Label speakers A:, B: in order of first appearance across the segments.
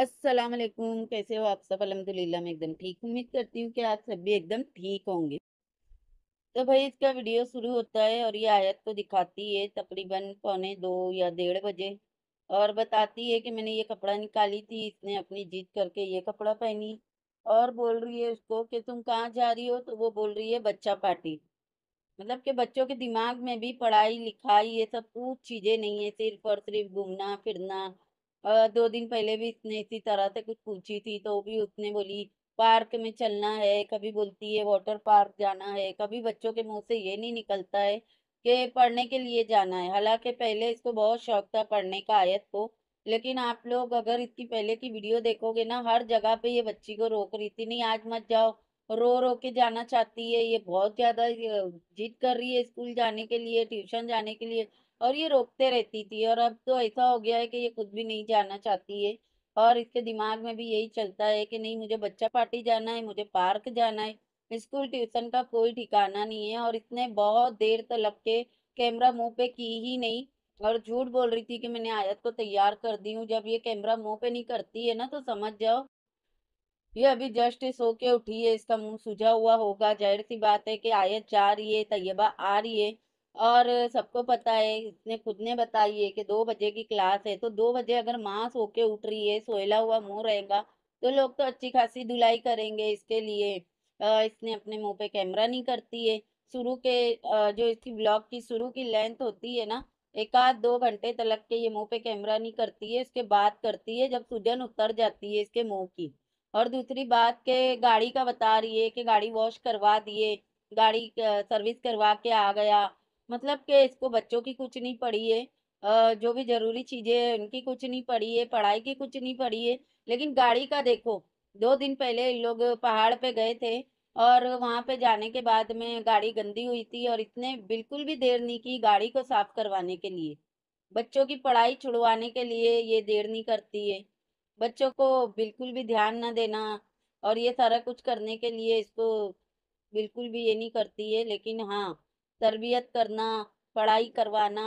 A: अस्सलाम वालेकुम कैसे हो आप सब अलहमदिल्ला मैं एकदम ठीक उम्मीद करती हूँ कि आप सब भी एकदम ठीक होंगे तो भाई इसका वीडियो शुरू होता है और ये आयत को दिखाती है तकरीबन पौने दो या डेढ़ बजे और बताती है कि मैंने ये कपड़ा निकाली थी इसने अपनी जीत करके ये कपड़ा पहनी और बोल रही है उसको कि तुम कहाँ जा रही हो तो वो बोल रही है बच्चा पार्टी मतलब कि बच्चों के दिमाग में भी पढ़ाई लिखाई ये सब कुछ चीज़ें नहीं है सिर्फ और सिर्फ घूमना फिरना दो दिन पहले भी इतने इसी तरह से कुछ पूछी थी तो भी उसने बोली पार्क में चलना है कभी बोलती है वाटर पार्क जाना है कभी बच्चों के मुंह से ये नहीं निकलता है कि पढ़ने के लिए जाना है हालांकि पहले इसको बहुत शौक था पढ़ने का आयत को लेकिन आप लोग अगर इसकी पहले की वीडियो देखोगे ना हर जगह पे ये बच्ची को रोक रही थी नहीं आज मत जाओ रो रो के जाना चाहती है ये बहुत ज़्यादा जिद कर रही है स्कूल जाने के लिए ट्यूशन जाने के लिए और ये रोकते रहती थी और अब तो ऐसा हो गया है कि ये खुद भी नहीं जाना चाहती है और इसके दिमाग में भी यही चलता है कि नहीं मुझे बच्चा पार्टी जाना है मुझे पार्क जाना है स्कूल ट्यूशन का कोई ठिकाना नहीं है और इसने बहुत देर तक लग के कैमरा मुंह पे की ही नहीं और झूठ बोल रही थी कि मैंने आयत को तैयार कर दी हूँ जब ये कैमरा मुंह पे नहीं करती है ना तो समझ जाओ ये अभी जस्ट सो के उठी है इसका मुंह सूझा हुआ होगा जाहिर सी बात है कि आयत जा रही है तैयबा आ रही है और सबको पता है इसने खुद ने बताई है कि दो बजे की क्लास है तो दो बजे अगर माँ सो के उठ रही है सोयला हुआ मुँह रहेगा तो लोग तो अच्छी खासी धुलाई करेंगे इसके लिए इसने अपने मुंह पे कैमरा नहीं करती है शुरू के जो इसकी ब्लॉग की शुरू की लेंथ होती है ना एक आध दो घंटे तलक के ये मुंह पे कैमरा नहीं करती है इसके बात करती है जब सूजन उतर जाती है इसके मुंह की और दूसरी बात के गाड़ी का बता रही है कि गाड़ी वॉश करवा दिए गाड़ी सर्विस करवा के आ गया मतलब कि इसको बच्चों की कुछ नहीं पड़ी है जो भी जरूरी चीज़ें हैं उनकी कुछ नहीं पड़ी है पढ़ाई की कुछ नहीं पड़ी है लेकिन गाड़ी का देखो दो दिन पहले लोग पहाड़ पे गए थे और वहाँ पे जाने के बाद में गाड़ी गंदी हुई थी और इतने बिल्कुल भी देर नहीं की गाड़ी को साफ करवाने के लिए बच्चों की पढ़ाई छुड़वाने के लिए ये देर नहीं करती है बच्चों को बिल्कुल भी ध्यान ना देना और ये सारा कुछ करने के लिए इसको बिल्कुल भी ये नहीं करती है लेकिन हाँ तरबियत करना पढ़ाई करवाना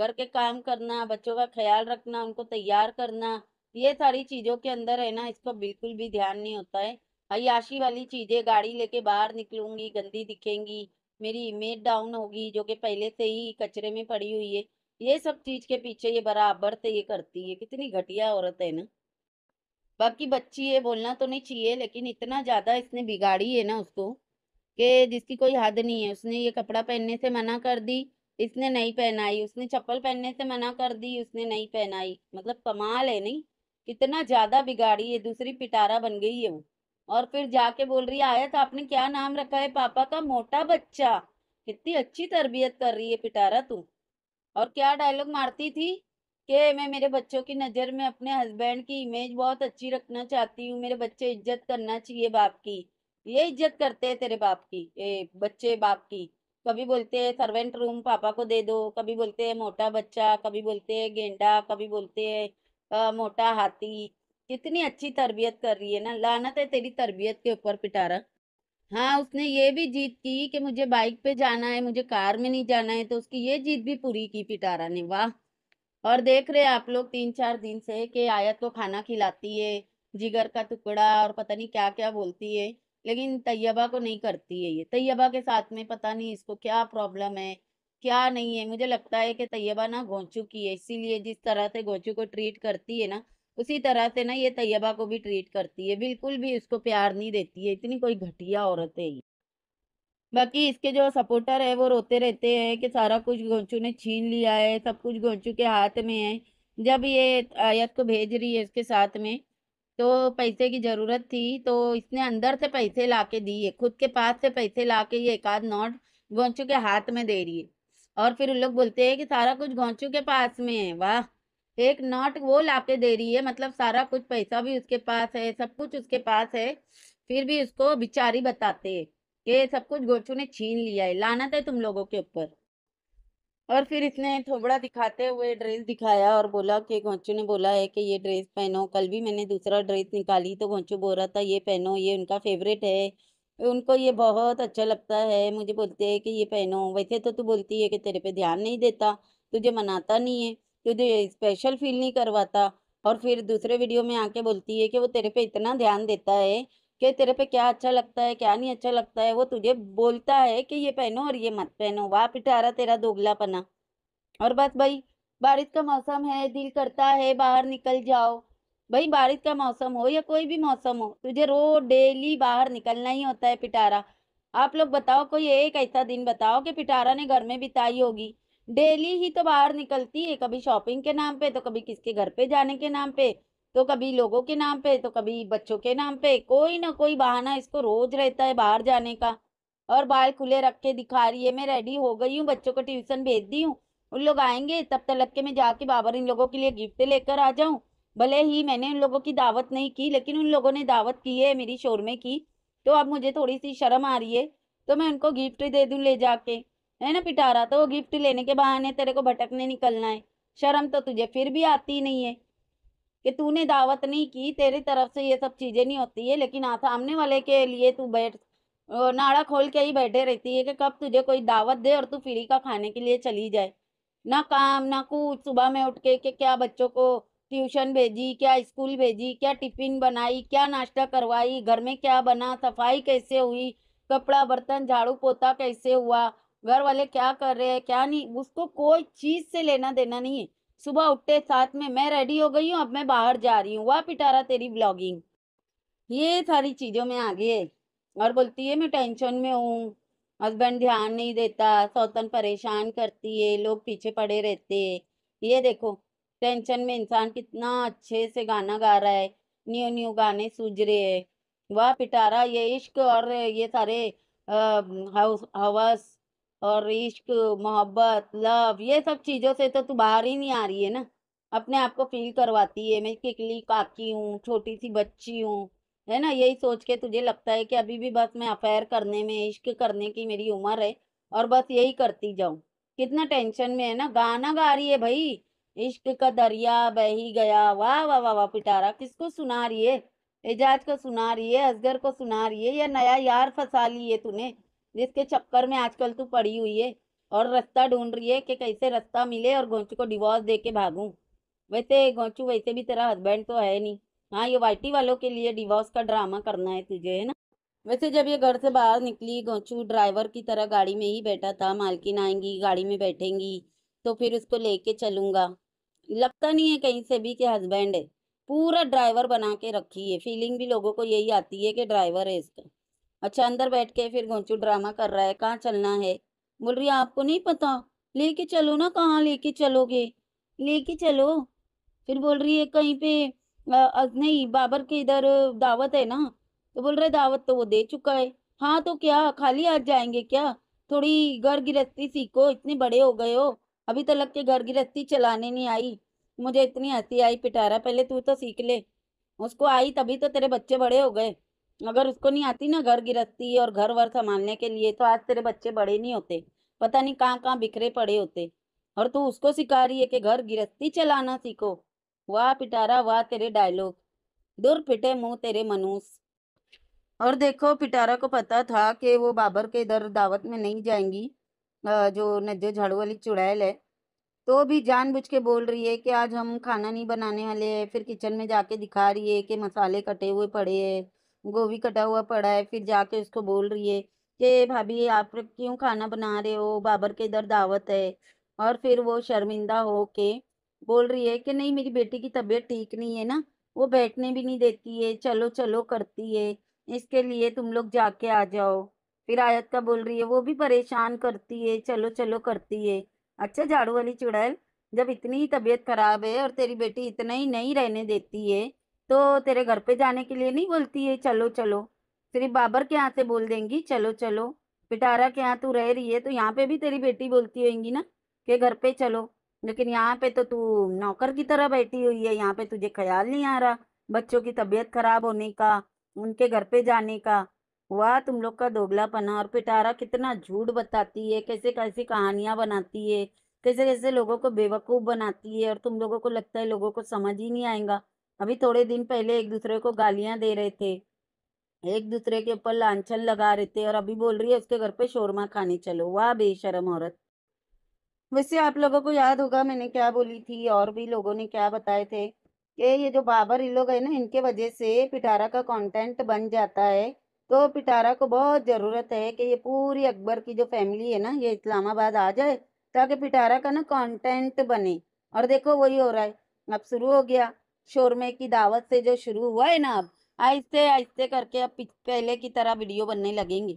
A: घर के काम करना बच्चों का ख्याल रखना उनको तैयार करना ये सारी चीज़ों के अंदर है ना इसको बिल्कुल भी ध्यान नहीं होता है अयाशी वाली चीज़ें गाड़ी लेके बाहर निकलूंगी गंदी दिखेंगी मेरी इमेज डाउन होगी जो कि पहले से ही कचरे में पड़ी हुई है ये सब चीज़ के पीछे ये बराबर से ये करती है कितनी घटिया औरत है ना बाकी बच्ची है बोलना तो नहीं चाहिए लेकिन इतना ज़्यादा इसने बिगाड़ी है ना उसको कि जिसकी कोई हद नहीं है उसने ये कपड़ा पहनने से मना कर दी इसने नहीं पहनाई उसने चप्पल पहनने से मना कर दी उसने नहीं पहनाई मतलब कमाल है नहीं कितना ज्यादा बिगाड़ी है दूसरी पिटारा बन गई है वो और फिर जाके बोल रही है आयत आपने क्या नाम रखा है पापा का मोटा बच्चा कितनी अच्छी तरबियत कर रही है पिटारा तू और क्या डायलॉग मारती थी कि मैं मेरे बच्चों की नज़र में अपने हस्बैंड की इमेज बहुत अच्छी रखना चाहती हूँ मेरे बच्चे इज्जत करना चाहिए बाप की ये इज्जत करते हैं तेरे बाप की ए, बच्चे बाप की कभी बोलते हैं सर्वेंट रूम पापा को दे दो कभी बोलते हैं मोटा बच्चा कभी बोलते हैं गेंडा कभी बोलते हैं मोटा हाथी कितनी अच्छी तरबियत कर रही है ना लानत है तेरी तरबियत के ऊपर पिटारा हाँ उसने ये भी जीत की कि मुझे बाइक पे जाना है मुझे कार में नहीं जाना है तो उसकी ये जीत भी पूरी की पिटारा ने वाह और देख रहे आप लोग तीन चार दिन से कि आयत को खाना खिलाती है जिगर का टुकड़ा और पता नहीं क्या क्या बोलती है लेकिन तैयबा को नहीं करती है ये तैयबा के साथ में पता नहीं इसको क्या प्रॉब्लम है क्या नहीं है मुझे लगता है कि तैयबा ना गोंचू की है इसीलिए जिस तरह से गोचू को ट्रीट करती है ना उसी तरह से ना ये तैयबा को भी ट्रीट करती है बिल्कुल भी उसको प्यार नहीं देती है इतनी कोई घटिया औरत है ये बाकी इसके जो सपोर्टर है वो रोते रहते हैं कि सारा कुछ गोचू ने छीन लिया है सब कुछ गोंचू के हाथ में है जब ये आयत को भेज रही है इसके साथ में तो पैसे की ज़रूरत थी तो इसने अंदर से पैसे ला के दिए खुद के पास से पैसे ला के ये एक आध नोट गोंचू के हाथ में दे रही है और फिर उन लोग बोलते हैं कि सारा कुछ गोंचू के पास में है वाह एक नोट वो ला के दे रही है मतलब सारा कुछ पैसा भी उसके पास है सब कुछ उसके पास है फिर भी उसको बिचारी बताते हैं कि सब कुछ गोचू ने छीन लिया है लाना था तुम लोगों के ऊपर और फिर इसने थोबड़ा दिखाते हुए ड्रेस दिखाया और बोला कि घोंचू ने बोला है कि ये ड्रेस पहनो कल भी मैंने दूसरा ड्रेस निकाली तो घोंचू बोल रहा था ये पहनो ये उनका फेवरेट है उनको ये बहुत अच्छा लगता है मुझे बोलते हैं कि ये पहनो वैसे तो तू बोलती है कि तेरे पे ध्यान नहीं देता तुझे मनाता नहीं है तुझे स्पेशल फील नहीं करवाता और फिर दूसरे वीडियो में आके बोलती है कि वो तेरे पे इतना ध्यान देता है कि तेरे पे क्या अच्छा लगता है क्या नहीं अच्छा लगता है वो तुझे बोलता है कि ये पहनो और ये मत पहनो वाह पिटारा तेरा दोगला पना और बस भाई बारिश का मौसम है दिल करता है बाहर निकल जाओ भाई बारिश का मौसम हो या कोई भी मौसम हो तुझे रोज डेली बाहर निकलना ही होता है पिटारा आप लोग बताओ कोई एक ऐसा दिन बताओ कि पिटारा ने घर में बिताई होगी डेली ही तो बाहर निकलती है कभी शॉपिंग के नाम पे तो कभी किसके घर पे जाने के नाम पे तो कभी लोगों के नाम पे तो कभी बच्चों के नाम पे कोई ना कोई बहाना इसको रोज रहता है बाहर जाने का और बाल खुले रख के दिखा रही है मैं रेडी हो गई हूँ बच्चों को ट्यूशन भेज दी हूँ उन लोग आएंगे तब तलक के मैं जाके बाबर इन लोगों के लिए गिफ्ट लेकर आ जाऊँ भले ही मैंने उन लोगों की दावत नहीं की लेकिन उन लोगों ने दावत की है मेरी शोर में की तो अब मुझे थोड़ी सी शर्म आ रही है तो मैं उनको गिफ्ट दे दूँ ले जाके है ना पिटारा तो वो गिफ्ट लेने के बहाने तेरे को भटकने निकलना है शर्म तो तुझे फिर भी आती नहीं है कि तूने दावत नहीं की तेरी तरफ से ये सब चीज़ें नहीं होती है लेकिन सामने वाले के लिए तू बैठ नाड़ा खोल के ही बैठे रहती है कि कब तुझे कोई दावत दे और तू फ्री का खाने के लिए चली जाए ना काम ना कुछ सुबह में उठ के कि क्या बच्चों को ट्यूशन भेजी क्या स्कूल भेजी क्या टिफिन बनाई क्या नाश्ता करवाई घर में क्या बना सफाई कैसे हुई कपड़ा बर्तन झाड़ू पोता कैसे हुआ घर वाले क्या कर रहे हैं क्या नहीं उसको कोई चीज़ से लेना देना नहीं है सुबह उठते साथ में मैं रेडी हो गई हूँ अब मैं बाहर जा रही हूँ वाह पिटारा तेरी ब्लॉगिंग ये सारी चीज़ों में आ गई है और बोलती है मैं टेंशन में हूँ हस्बैंड ध्यान नहीं देता सौतन परेशान करती है लोग पीछे पड़े रहते ये देखो टेंशन में इंसान कितना अच्छे से गाना गा रहा है न्यू न्यू गाने सूझ रहे है वाह पिटारा ये इश्क और ये सारे हवस और इश्क मोहब्बत लव ये सब चीज़ों से तो तू बाहर ही नहीं आ रही है ना अपने आप को फील करवाती है मैं किकली काकी हूँ छोटी सी बच्ची हूँ है ना यही सोच के तुझे लगता है कि अभी भी बस मैं अफेयर करने में इश्क करने की मेरी उम्र है और बस यही करती जाऊँ कितना टेंशन में है ना गाना गा रही है भाई इश्क का दरिया बह ही गया वाह वाह वाह वाह पिटारा किसको सुना रही है एजाज को सुना रही है असगर को सुना रही है या नया यार फंसा ली है तूने जिसके चक्कर में आजकल तू पड़ी हुई है और रास्ता ढूंढ रही है कि कैसे रास्ता मिले और गोंचू को डिवोर्स दे के भागूँ वैसे गोंचू वैसे भी तेरा हस्बैंड तो है नहीं हाँ ये वाइटी वालों के लिए डिवोर्स का ड्रामा करना है तुझे है ना वैसे जब ये घर से बाहर निकली गोचू ड्राइवर की तरह गाड़ी में ही बैठा था मालकिन आएंगी गाड़ी में बैठेंगी तो फिर उसको कर चलूँगा लगता नहीं है कहीं से भी कि हस्बैंड है पूरा ड्राइवर बना के रखी है फीलिंग भी लोगों को यही आती है कि ड्राइवर है इसका अच्छा अंदर बैठ के फिर गोंचू ड्रामा कर रहा है कहाँ चलना है बोल रही आपको नहीं पता लेके चलो ना कहाँ लेके चलोगे लेके चलो फिर बोल रही है कहीं पे आ, नहीं बाबर के इधर दावत है ना तो बोल रहे दावत तो वो दे चुका है हाँ तो क्या खाली आज जाएंगे क्या थोड़ी घर गृहस्थी सीखो इतने बड़े हो गए हो अभी लग के घर गृहस्थी चलाने नहीं आई मुझे इतनी हंसी आई पिटारा पहले तू तो सीख ले उसको आई तभी तो तेरे बच्चे बड़े हो गए अगर उसको नहीं आती ना घर गृहस्थी और घर वर संभालने के लिए तो आज तेरे बच्चे बड़े नहीं होते पता नहीं कहाँ कहाँ बिखरे पड़े होते और तू उसको सिखा रही है कि घर गृहस्थी चलाना सीखो वाह पिटारा वाह तेरे डायलॉग दूर पिटे मुंह तेरे मनुष और देखो पिटारा को पता था कि वो बाबर के इधर दावत में नहीं जाएंगी जो नज्जो झाड़ू वाली चुड़ैल है तो भी जानबूझ के बोल रही है कि आज हम खाना नहीं बनाने वाले हैं फिर किचन में जाके दिखा रही है कि मसाले कटे हुए पड़े हैं गोभी कटा हुआ पड़ा है फिर जाके उसको बोल रही है कि भाभी आप क्यों खाना बना रहे हो बाबर के इधर दावत है और फिर वो शर्मिंदा हो के बोल रही है कि नहीं मेरी बेटी की तबीयत ठीक नहीं है ना वो बैठने भी नहीं देती है चलो चलो करती है इसके लिए तुम लोग जाके आ जाओ फिर आयत का बोल रही है वो भी परेशान करती है चलो चलो करती है अच्छा झाड़ू वाली चुड़ैल जब इतनी तबीयत खराब है और तेरी बेटी इतना ही नहीं रहने देती है तो तेरे घर पे जाने के लिए नहीं बोलती है चलो चलो तेरी बाबर के यहाँ से बोल देंगी चलो चलो पिटारा के यहाँ तू रह रही है तो यहाँ पे भी तेरी बेटी बोलती होगी ना कि घर पे चलो लेकिन यहाँ पे तो तू नौकर की तरह बैठी हुई है यहाँ पे तुझे ख्याल नहीं आ रहा बच्चों की तबीयत खराब होने का उनके घर पे जाने का वाह तुम लोग का दोगलापना और पिटारा कितना झूठ बताती है कैसे कैसी कहानियाँ बनाती है कैसे कैसे लोगों को बेवकूफ़ बनाती है और तुम लोगों को लगता है लोगों को समझ ही नहीं आएगा अभी थोड़े दिन पहले एक दूसरे को गालियां दे रहे थे एक दूसरे के ऊपर लांछन लगा रहे थे और अभी बोल रही है उसके घर पे शोरमा खाने चलो वाह बेशरम औरत वैसे आप लोगों को याद होगा मैंने क्या बोली थी और भी लोगों ने क्या बताए थे कि ये जो बाबर ही लोग है ना इनके वजह से पिटारा का कंटेंट बन जाता है तो पिटारा को बहुत ज़रूरत है कि ये पूरी अकबर की जो फैमिली है ना ये इस्लामाबाद आ जाए ताकि पिटारा का ना कंटेंट बने और देखो वही हो रहा है अब शुरू हो गया शोरमे की दावत से जो शुरू हुआ है ना अब आहिस्ते आहिस्ते करके अब पहले की तरह वीडियो बनने लगेंगे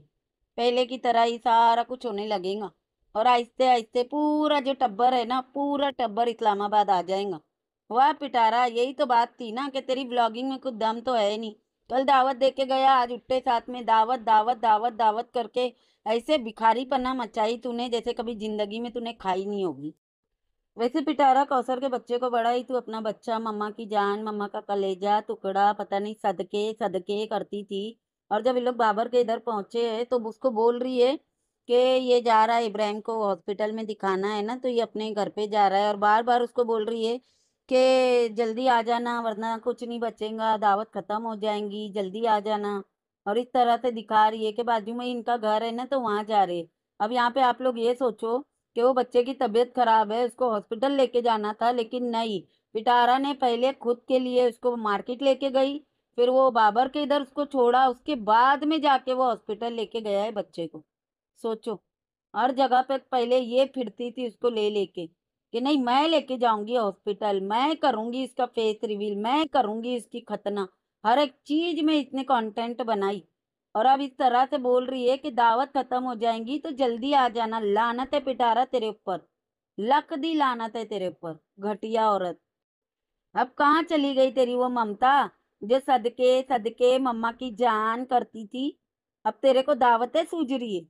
A: पहले की तरह ही सारा कुछ होने लगेगा और आहिस्ते आहिस्ते पूरा जो टब्बर है ना पूरा टब्बर इस्लामाबाद आ जाएगा वाह पिटारा यही तो बात थी ना कि तेरी ब्लॉगिंग में कुछ दम तो है नहीं कल दावत दे के गया आज उठे साथ में दावत दावत दावत दावत करके ऐसे भिखारी पन्ना मचाई तूने जैसे कभी जिंदगी में तूने खाई नहीं होगी वैसे पिटारा कौशर के बच्चे को बड़ा ही तू अपना बच्चा मम्मा की जान मम्मा का कलेजा टुकड़ा पता नहीं सदके सदके करती थी और जब ये लोग बाबर के इधर पहुंचे हैं तो उसको बोल रही है कि ये जा रहा है इब्राहिम को हॉस्पिटल में दिखाना है ना तो ये अपने घर पे जा रहा है और बार बार उसको बोल रही है कि जल्दी आ जाना वरना कुछ नहीं बचेगा दावत ख़त्म हो जाएंगी जल्दी आ जाना और इस तरह से दिखा रही है कि बाजू में इनका घर है ना तो वहाँ जा रहे अब यहाँ पे आप लोग ये सोचो कि वो बच्चे की तबीयत खराब है उसको हॉस्पिटल लेके जाना था लेकिन नहीं पिटारा ने पहले खुद के लिए उसको मार्केट लेके गई फिर वो बाबर के इधर उसको छोड़ा उसके बाद में जाके वो हॉस्पिटल लेके गया है बच्चे को सोचो हर जगह पे पहले ये फिरती थी उसको ले लेके कि नहीं मैं लेके जाऊंगी हॉस्पिटल मैं करूंगी इसका फेस रिवील मैं करूंगी इसकी खतना हर एक चीज में इसने कंटेंट बनाई और अब इस तरह से बोल रही है कि दावत खत्म हो जाएंगी तो जल्दी आ जाना लानत है पिटारा तेरे ऊपर लक दी लानत है तेरे ऊपर घटिया औरत अब कहाँ चली गई तेरी वो ममता जो सदके सदके मम्मा की जान करती थी अब तेरे को दावतें सूझ रही है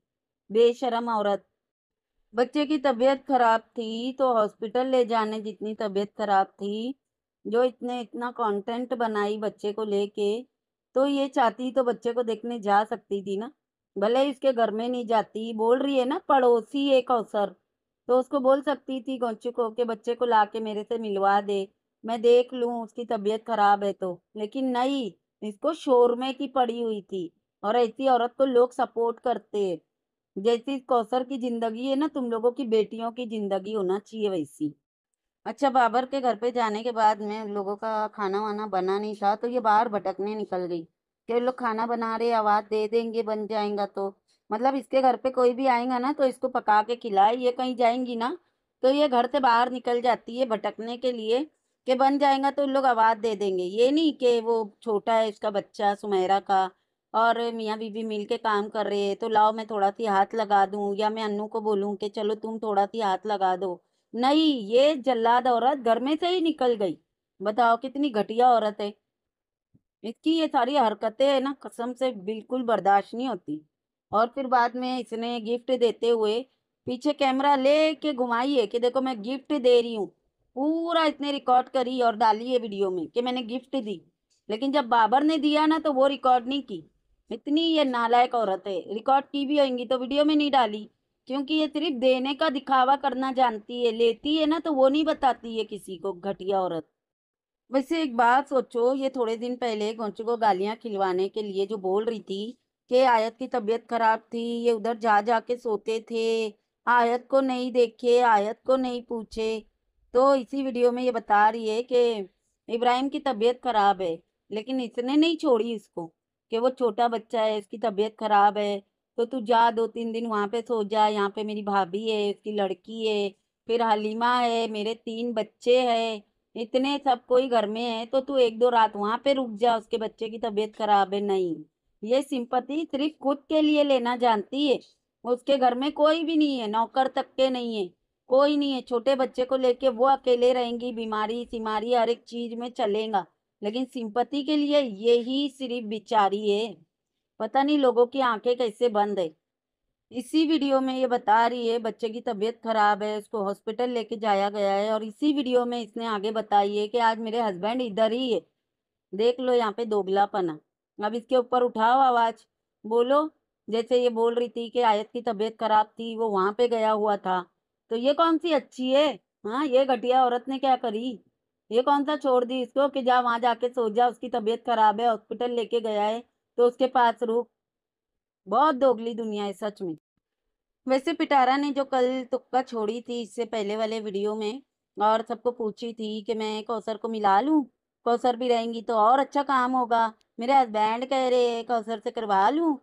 A: बेशरम औरत बच्चे की तबीयत खराब थी तो हॉस्पिटल ले जाने जितनी तबीयत खराब थी जो इतने इतना कंटेंट बनाई बच्चे को लेके तो ये चाहती तो बच्चे को देखने जा सकती थी ना भले इसके घर में नहीं जाती बोल रही है ना पड़ोसी एक अवसर तो उसको बोल सकती थी गोंचू को कि बच्चे को ला के मेरे से मिलवा दे मैं देख लूँ उसकी तबीयत खराब है तो लेकिन नहीं इसको शोर में की पड़ी हुई थी और ऐसी औरत को लोग सपोर्ट करते हैं जैसी कौसर की जिंदगी है ना तुम लोगों की बेटियों की जिंदगी होना चाहिए वैसी अच्छा बाबर के घर पे जाने के बाद में लोगों का खाना वाना बना नहीं था तो ये बाहर भटकने निकल गई कि लोग खाना बना रहे आवाज़ दे देंगे बन जाएगा तो मतलब इसके घर पे कोई भी आएगा ना तो इसको पका के खिलाए ये कहीं जाएंगी ना तो ये घर से बाहर निकल जाती है भटकने के लिए कि बन जाएगा तो लोग आवाज़ दे देंगे ये नहीं कि वो छोटा है इसका बच्चा सुमेरा का और मियाँ बीबी मिल के काम कर रहे हैं तो लाओ मैं थोड़ा सी हाथ लगा दूँ या मैं अन्नू को बोलूँ कि चलो तुम थोड़ा सी हाथ लगा दो नहीं ये जल्लाद औरत घर में से ही निकल गई बताओ कितनी घटिया औरत है इसकी ये सारी हरकतें है ना कसम से बिल्कुल बर्दाश्त नहीं होती और फिर बाद में इसने गिफ्ट देते हुए पीछे कैमरा ले के घुमाई है कि देखो मैं गिफ्ट दे रही हूँ पूरा इसने रिकॉर्ड करी और डाली है वीडियो में कि मैंने गिफ्ट दी लेकिन जब बाबर ने दिया ना तो वो रिकॉर्ड नहीं की इतनी ये नालायक औरत है रिकॉर्ड की भी होंगी तो वीडियो में नहीं डाली क्योंकि ये सिर्फ देने का दिखावा करना जानती है लेती है ना तो वो नहीं बताती है किसी को घटिया औरत वैसे एक बात सोचो ये थोड़े दिन पहले गोंचू को गालियाँ खिलवाने के लिए जो बोल रही थी कि आयत की तबीयत खराब थी ये उधर जा जा के सोते थे आयत को नहीं देखे आयत को नहीं पूछे तो इसी वीडियो में ये बता रही है कि इब्राहिम की तबीयत खराब है लेकिन इसने नहीं छोड़ी इसको कि वो छोटा बच्चा है इसकी तबीयत खराब है तो तू जा दो तीन दिन वहाँ पे सो जा यहाँ पे मेरी भाभी है उसकी लड़की है फिर हलीमा है मेरे तीन बच्चे है इतने सब कोई घर में है तो तू एक दो रात वहाँ पे रुक जा उसके बच्चे की तबीयत खराब है नहीं ये सिंपति सिर्फ खुद के लिए लेना जानती है उसके घर में कोई भी नहीं है नौकर तक के नहीं है कोई नहीं है छोटे बच्चे को लेके वो अकेले रहेंगी बीमारी सीमारी हर एक चीज में चलेगा लेकिन सिंपति के लिए यही सिर्फ बिचारी है पता नहीं लोगों की आंखें कैसे बंद है इसी वीडियो में ये बता रही है बच्चे की तबीयत खराब है उसको हॉस्पिटल लेके जाया गया है और इसी वीडियो में इसने आगे बताई है कि आज मेरे हस्बैंड इधर ही है देख लो यहाँ पे दोगला पना अब इसके ऊपर उठाओ आवाज बोलो जैसे ये बोल रही थी कि आयत की तबीयत खराब थी वो वहाँ पे गया हुआ था तो ये कौन सी अच्छी है हाँ ये घटिया औरत ने क्या करी ये कौन सा छोड़ दी इसको कि जा वहाँ जाके सो जा उसकी तबीयत खराब है हॉस्पिटल लेके गया है तो उसके पास रूप बहुत दोगली दुनिया है सच में वैसे पिटारा ने जो कल तुक्का छोड़ी थी इससे पहले वाले वीडियो में और सबको पूछी थी कि मैं कौसर को मिला लूँ कौसर भी रहेंगी तो और अच्छा काम होगा मेरे हस्बैंड कह रहे हैं कौसर से करवा लूँ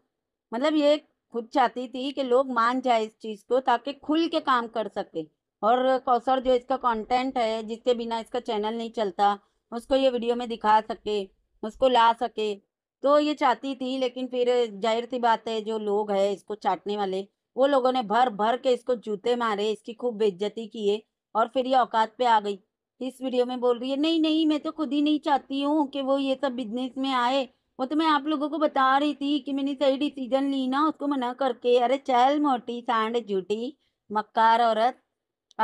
A: मतलब ये खुद चाहती थी कि लोग मान जाए इस चीज़ को ताकि खुल के काम कर सके और कौसर जो इसका कंटेंट है जिसके बिना इसका चैनल नहीं चलता उसको ये वीडियो में दिखा सके उसको ला सके तो ये चाहती थी लेकिन फिर जाहिर सी बात है जो लोग है इसको चाटने वाले वो लोगों ने भर भर के इसको जूते मारे इसकी खूब बेज्ज़ती किए और फिर ये औकात पे आ गई इस वीडियो में बोल रही है नहीं नहीं मैं तो खुद ही नहीं चाहती हूँ कि वो ये सब बिजनेस में आए वो तो मैं आप लोगों को बता रही थी कि मैंने सही डिसीजन ली ना उसको मना करके अरे चैल मोटी सांड झूठी मक्कार औरत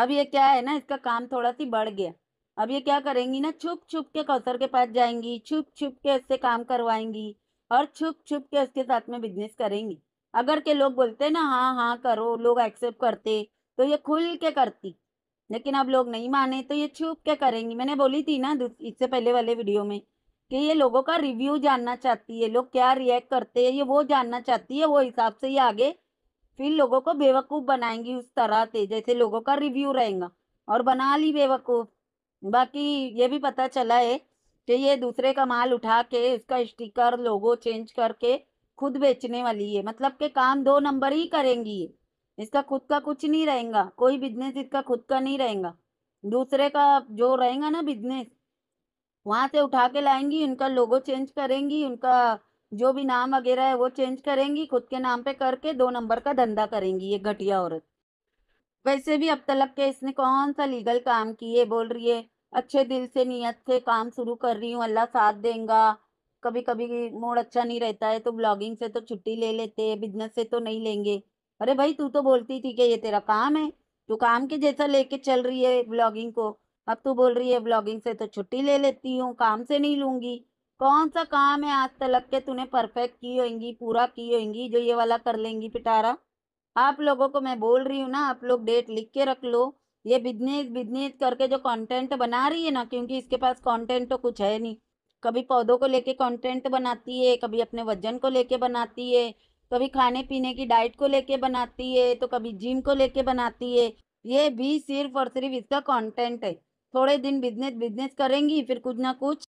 A: अब ये क्या है ना इसका काम थोड़ा सी बढ़ गया अब ये क्या करेंगी ना छुप छुप के कौसर के पास जाएंगी छुप छुप के उससे काम करवाएंगी और छुप छुप के उसके साथ में बिजनेस करेंगी अगर के लोग बोलते ना हाँ हाँ करो लोग एक्सेप्ट करते तो ये खुल के करती लेकिन अब लोग नहीं माने तो ये छुप के करेंगी मैंने बोली थी ना इससे पहले वाले वीडियो में कि ये लोगों का रिव्यू जानना चाहती है लोग क्या रिएक्ट करते हैं ये वो जानना चाहती है वो हिसाब से ये आगे फिर लोगों को बेवकूफ़ बनाएंगी उस तरह से जैसे लोगों का रिव्यू रहेगा और बना ली बेवकूफ़ बाकी ये भी पता चला है कि ये दूसरे का माल उठा के इसका स्टिकर लोगो चेंज करके खुद बेचने वाली है मतलब के काम दो नंबर ही करेंगी ये इसका खुद का कुछ नहीं रहेगा कोई बिजनेस इसका खुद का नहीं रहेगा दूसरे का जो रहेगा ना बिजनेस वहाँ से उठा के लाएंगी उनका लोगो चेंज करेंगी उनका जो भी नाम वगैरह है वो चेंज करेंगी खुद के नाम पे करके दो नंबर का धंधा करेंगी ये घटिया औरत वैसे भी अब तलक के इसने कौन सा लीगल काम किए बोल रही है अच्छे दिल से नीयत से काम शुरू कर रही हूँ अल्लाह साथ देगा कभी कभी मूड अच्छा नहीं रहता है तो ब्लॉगिंग से तो छुट्टी ले लेते हैं बिजनेस से तो नहीं लेंगे अरे भाई तू तो बोलती थी कि ये तेरा काम है तू काम के जैसा लेके चल रही है ब्लॉगिंग को अब तू बोल रही है ब्लॉगिंग से तो छुट्टी ले लेती हूँ काम से नहीं लूँगी कौन सा काम है आज तलक के तूने परफेक्ट की होंगी पूरा की होंगी जो ये वाला कर लेंगी पिटारा आप लोगों को मैं बोल रही हूँ ना आप लोग डेट लिख के रख लो ये बिजनेस बिजनेस करके जो कंटेंट बना रही है ना क्योंकि इसके पास कंटेंट तो कुछ है नहीं कभी पौधों को लेके कंटेंट बनाती है कभी अपने वजन को लेके बनाती है कभी खाने पीने की डाइट को लेके बनाती है तो कभी जिम को लेके बनाती है ये भी सिर्फ और सिर्फ इसका कंटेंट है थोड़े दिन बिजनेस बिजनेस करेंगी फिर कुछ ना कुछ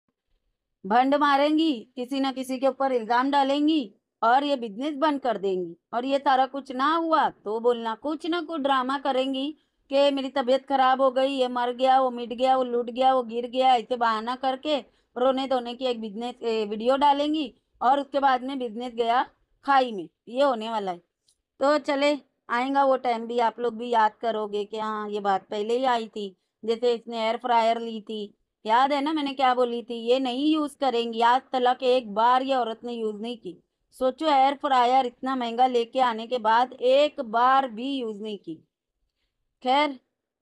A: भंड मारेंगी किसी ना किसी के ऊपर इल्ज़ाम डालेंगी और ये बिजनेस बंद कर देंगी और ये तारा कुछ ना हुआ तो बोलना कुछ ना कुछ ड्रामा करेंगी कि मेरी तबीयत खराब हो गई ये मर गया वो मिट गया वो लूट गया वो गिर गया ऐसे बहाना करके रोने धोने की एक बिजनेस वीडियो डालेंगी और उसके बाद में बिजनेस गया खाई में ये होने वाला है तो चले आएगा वो टाइम भी आप लोग भी याद करोगे कि हाँ ये बात पहले ही आई थी जैसे इसने एयर फ्रायर ली थी याद है ना मैंने क्या बोली थी ये नहीं यूज़ करेंगी आज तलक एक बार ये औरत ने यूज़ नहीं की सोचो एयर फ्रायर इतना महंगा लेके आने के बाद एक बार भी यूज़ नहीं की खैर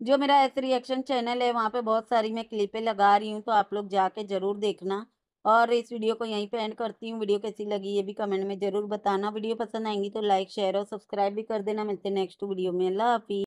A: जो मेरा ऐसे रिएक्शन चैनल है वहाँ पे बहुत सारी मैं क्लिपें लगा रही हूँ तो आप लोग जाके ज़रूर देखना और इस वीडियो को यहीं पे एंड करती हूँ वीडियो कैसी लगी ये भी कमेंट में ज़रूर बताना वीडियो पसंद आएंगी तो लाइक शेयर और सब्सक्राइब भी कर देना मिलते नेक्स्ट वीडियो में अल्लाह हाफिज़